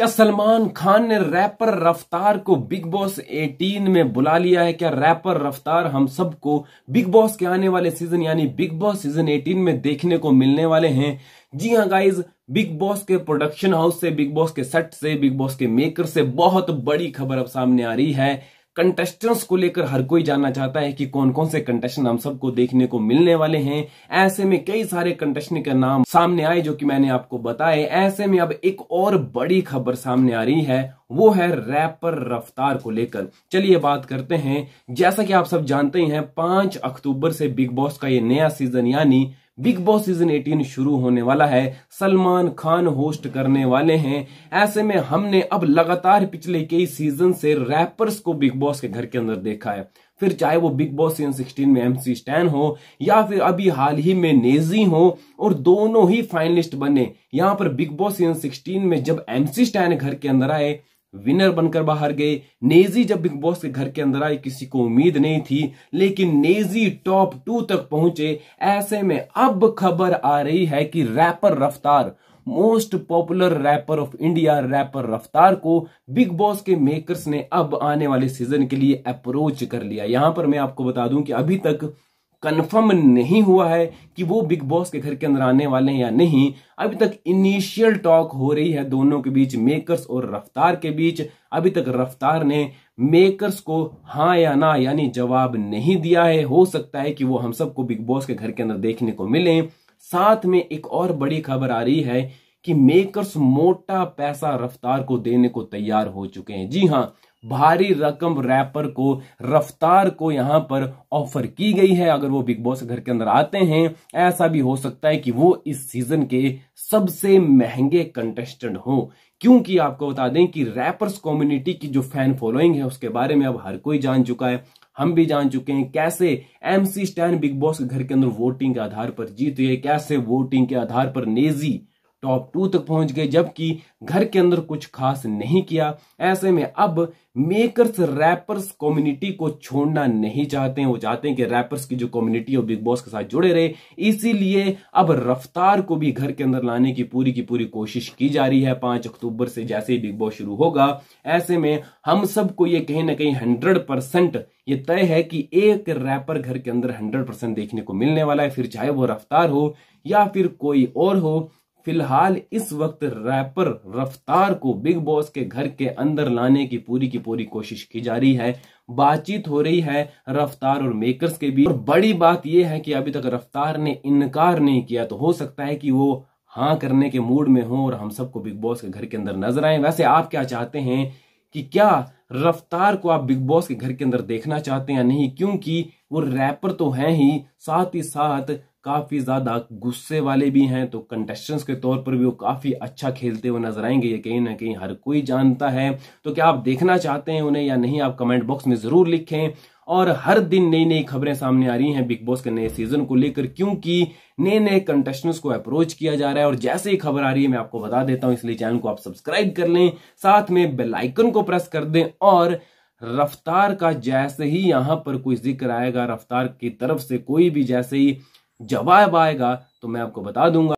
क्या सलमान खान ने रैपर रफ्तार को बिग बॉस 18 में बुला लिया है क्या रैपर रफ्तार हम सबको बिग बॉस के आने वाले सीजन यानी बिग बॉस सीजन 18 में देखने को मिलने वाले हैं जी हाँ गाइज बिग बॉस के प्रोडक्शन हाउस से बिग बॉस के सेट से बिग बॉस के मेकर से बहुत बड़ी खबर अब सामने आ रही है कंटेस्टेंट्स को लेकर हर कोई जानना चाहता है कि कौन कौन से कंटेस्टेंट हम सबको देखने को मिलने वाले हैं ऐसे में कई सारे कंटेस्टेंट के नाम सामने आए जो कि मैंने आपको बताए ऐसे में अब एक और बड़ी खबर सामने आ रही है वो है रैपर रफ्तार को लेकर चलिए बात करते हैं जैसा कि आप सब जानते ही हैं पांच अक्टूबर से बिग बॉस का ये नया सीजन यानी बिग बॉस सीजन 18 शुरू होने वाला है सलमान खान होस्ट करने वाले हैं ऐसे में हमने अब लगातार पिछले कई सीजन से रैपर्स को बिग बॉस के घर के अंदर देखा है फिर चाहे वो बिग बॉस सीजन 16 में एमसी स्टैन हो या फिर अभी हाल ही में नेजी हो और दोनों ही फाइनलिस्ट बने यहां पर बिग बॉस सीजन 16 में जब एमसी स्टैन घर के अंदर आए विनर बनकर बाहर गए नेजी जब बिग बॉस के घर के अंदर आए किसी को उम्मीद नहीं थी लेकिन नेजी टॉप टू तक पहुंचे ऐसे में अब खबर आ रही है कि rapper Raftaar most popular rapper of India rapper Raftaar को बिग बॉस के मेकर्स ने अब आने वाले सीजन के लिए अप्रोच कर लिया यहां पर मैं आपको बता दूं कि अभी तक कन्फर्म नहीं हुआ है कि वो बिग बॉस के घर के अंदर आने वाले हैं या नहीं अभी तक इनिशियल टॉक हो रही है दोनों के बीच मेकर्स और रफ्तार के बीच अभी तक रफ्तार ने मेकर्स को हाँ या ना यानी जवाब नहीं दिया है हो सकता है कि वो हम सबको बिग बॉस के घर के अंदर देखने को मिले साथ में एक और बड़ी खबर आ रही है कि मेकर्स मोटा पैसा रफ्तार को देने को तैयार हो चुके हैं जी हाँ भारी रकम रैपर को रफ्तार को यहां पर ऑफर की गई है अगर वो बिग बॉस घर के अंदर आते हैं ऐसा भी हो सकता है कि वो इस सीजन के सबसे महंगे कंटेस्टेंट हो क्योंकि आपको बता दें कि रैपर्स कम्युनिटी की जो फैन फॉलोइंग है उसके बारे में अब हर कोई जान चुका है हम भी जान चुके हैं कैसे एमसी स्टैन बिग बॉस घर के अंदर वोटिंग के आधार पर जीत गए कैसे वोटिंग के आधार पर नेजी टॉप टू तक पहुंच गए जबकि घर के अंदर कुछ खास नहीं किया ऐसे में अब मेकर्स रैपर्स कम्युनिटी को छोड़ना नहीं चाहते हैं वो चाहते हैं कि रैपर्स की जो कम्युनिटी है बिग बॉस के साथ जुड़े रहे इसीलिए अब रफ्तार को भी घर के अंदर लाने की पूरी की पूरी कोशिश की जा रही है पांच अक्टूबर से जैसे ही बिग बॉस शुरू होगा ऐसे में हम सबको ये कहीं ना कहीं हंड्रेड परसेंट ये तय है कि एक रैपर घर के अंदर हंड्रेड परसेंट देखने को मिलने वाला है फिर चाहे वो रफ्तार हो या फिर कोई और हो फिलहाल इस वक्त रैपर रफ्तार को बिग बॉस के घर के अंदर लाने की पूरी की पूरी कोशिश की जा रही है बातचीत हो रही है रफ्तार और मेकर्स के बीच और बड़ी बात यह है कि अभी तक रफ्तार ने इनकार नहीं किया तो हो सकता है कि वो हाँ करने के मूड में हो और हम सबको बिग बॉस के घर के अंदर नजर आए वैसे आप क्या चाहते हैं कि क्या रफ्तार को आप बिग बॉस के घर के अंदर देखना चाहते हैं या नहीं क्योंकि वो रैपर तो है ही साथ ही साथ काफी ज्यादा गुस्से वाले भी हैं तो कंटेस्टेंट्स के तौर पर भी वो काफी अच्छा खेलते हुए नजर आएंगे ये कहीं ना कहीं हर कोई जानता है तो क्या आप देखना चाहते हैं उन्हें या नहीं आप कमेंट बॉक्स में जरूर लिखें और हर दिन नई नई खबरें सामने आ रही हैं बिग बॉस के नए सीजन को लेकर क्योंकि नए नए कंटेस्टेंट्स को अप्रोच किया जा रहा है और जैसे ही खबर आ रही है मैं आपको बता देता हूं इसलिए चैनल को आप सब्सक्राइब कर लें साथ में बेल आइकन को प्रेस कर दें और रफ्तार का जैसे ही यहां पर कोई जिक्र आएगा रफ्तार की तरफ से कोई भी जैसे ही जवाब आएगा तो मैं आपको बता दूंगा